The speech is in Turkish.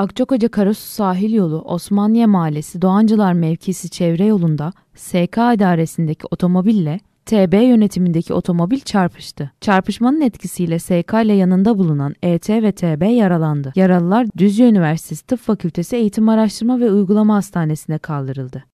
Akçakoca Karasu Sahil Yolu Osmaniye Mahallesi Doğancılar mevkisi çevre yolunda SK idaresindeki otomobille TB yönetimindeki otomobil çarpıştı. Çarpışmanın etkisiyle SK ile yanında bulunan ET ve TB yaralandı. Yaralılar Düzce Üniversitesi Tıp Fakültesi Eğitim Araştırma ve Uygulama Hastanesi'ne kaldırıldı.